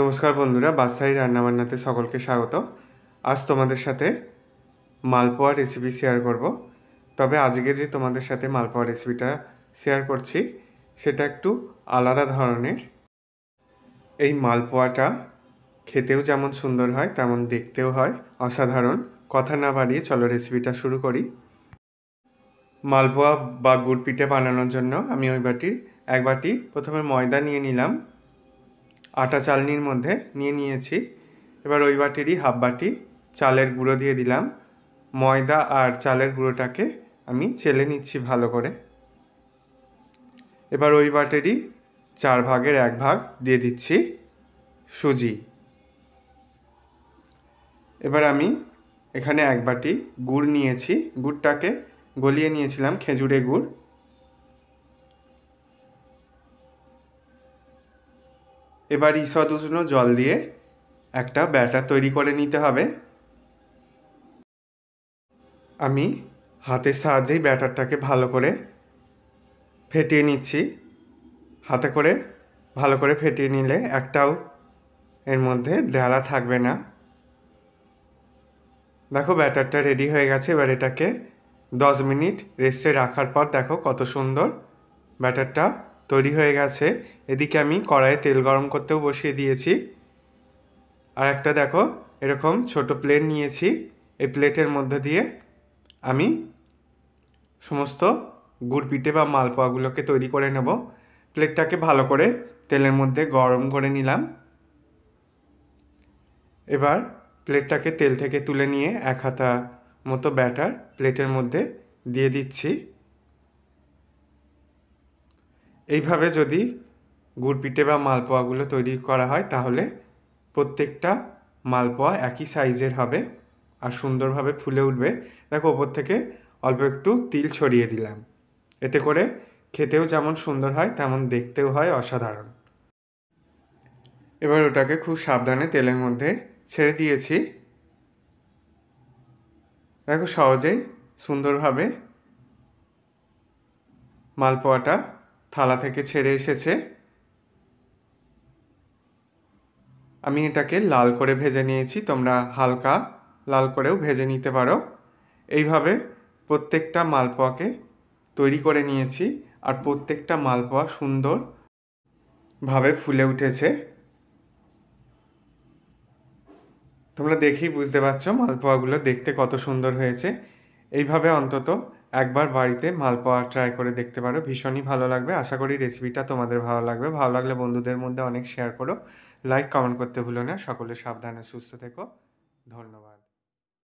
নমস্কার বন্ধুরা বাসাই রান্নাবান্নাতে সকলকে স্বাগত আজ তোমাদের সাথে মালপোয়া রেসিপি শেয়ার করব তবে আজকে যে তোমাদের সাথে মালপোয়া রেসিপিটা শেয়ার করছি সেটা একটু আলাদা ধরনের এই মালপোয়াটা খেতেও যেমন সুন্দর হয় তেমন দেখতেও হয় অসাধারণ কথা না বাড়িয়ে চলো রেসিপিটা শুরু করি মালপোয়া বা গুড়পিঠে বানানোর জন্য আমি ওই বাটির এক বাটি প্রথমে ময়দা নিয়ে নিলাম আটা চালনির মধ্যে নিয়ে নিয়েছি এবার ওই বাটিরই হাফ বাটি চালের গুঁড়ো দিয়ে দিলাম ময়দা আর চালের গুঁড়োটাকে আমি চেলে নিচ্ছি ভালো করে এবার ওই বাটেরই চার ভাগের এক ভাগ দিয়ে দিচ্ছি সুজি এবার আমি এখানে এক বাটি গুড় নিয়েছি গুড়টাকে গলিয়ে নিয়েছিলাম খেজুরে গুড় এবার ঈষদ উষ্ণ জল দিয়ে একটা ব্যাটার তৈরি করে নিতে হবে আমি হাতের সাহায্যেই ব্যাটারটাকে ভালো করে ফেটিয়ে নিচ্ছি হাতে করে ভালো করে ফেটিয়ে নিলে একটাও এর মধ্যে ঢেলা থাকবে না দেখো ব্যাটারটা রেডি হয়ে গেছে এবার এটাকে দশ মিনিট রেস্টে রাখার পর দেখো কত সুন্দর ব্যাটারটা তৈরি হয়ে গেছে এদিকে আমি কড়াইয়ে তেল গরম করতেও বসিয়ে দিয়েছি আর একটা দেখো এরকম ছোট প্লেট নিয়েছি এই প্লেটের মধ্যে দিয়ে আমি সমস্ত গুড় পিঠে বা মালপোয়াগুলোকে তৈরি করে নেব প্লেটটাকে ভালো করে তেলের মধ্যে গরম করে নিলাম এবার প্লেটটাকে তেল থেকে তুলে নিয়ে এক হাতা মতো ব্যাটার প্লেটের মধ্যে দিয়ে দিচ্ছি এইভাবে যদি গুড়পিঠে বা মালপোয়াগুলো তৈরি করা হয় তাহলে প্রত্যেকটা মালপোয়া একই সাইজের হবে আর সুন্দরভাবে ফুলে উঠবে দেখো ওপর থেকে অল্প একটু তিল ছড়িয়ে দিলাম এতে করে খেতেও যেমন সুন্দর হয় তেমন দেখতেও হয় অসাধারণ এবার ওটাকে খুব সাবধানে তেলের মধ্যে ছেড়ে দিয়েছি দেখো সহজেই সুন্দরভাবে মালপোয়াটা থালা থেকে ছেড়ে এসেছে আমি এটাকে লাল করে ভেজে নিয়েছি তোমরা হালকা লাল করেও ভেজে নিতে পারো এইভাবে প্রত্যেকটা মালপোয়াকে তৈরি করে নিয়েছি আর প্রত্যেকটা মালপোয়া সুন্দরভাবে ফুলে উঠেছে তোমরা দেখেই বুঝতে পারছো মালপোয়াগুলো দেখতে কত সুন্দর হয়েছে এইভাবে অন্তত একবার বাড়িতে মালপোয়া ট্রাই করে দেখতে পারো ভীষণই ভালো লাগবে আশা করি রেসিপিটা তোমাদের ভালো লাগবে ভালো লাগলে বন্ধুদের মধ্যে অনেক শেয়ার করো লাইক কমেন্ট করতে ভুলো না সকলে সাবধানে সুস্থ থেকো ধন্যবাদ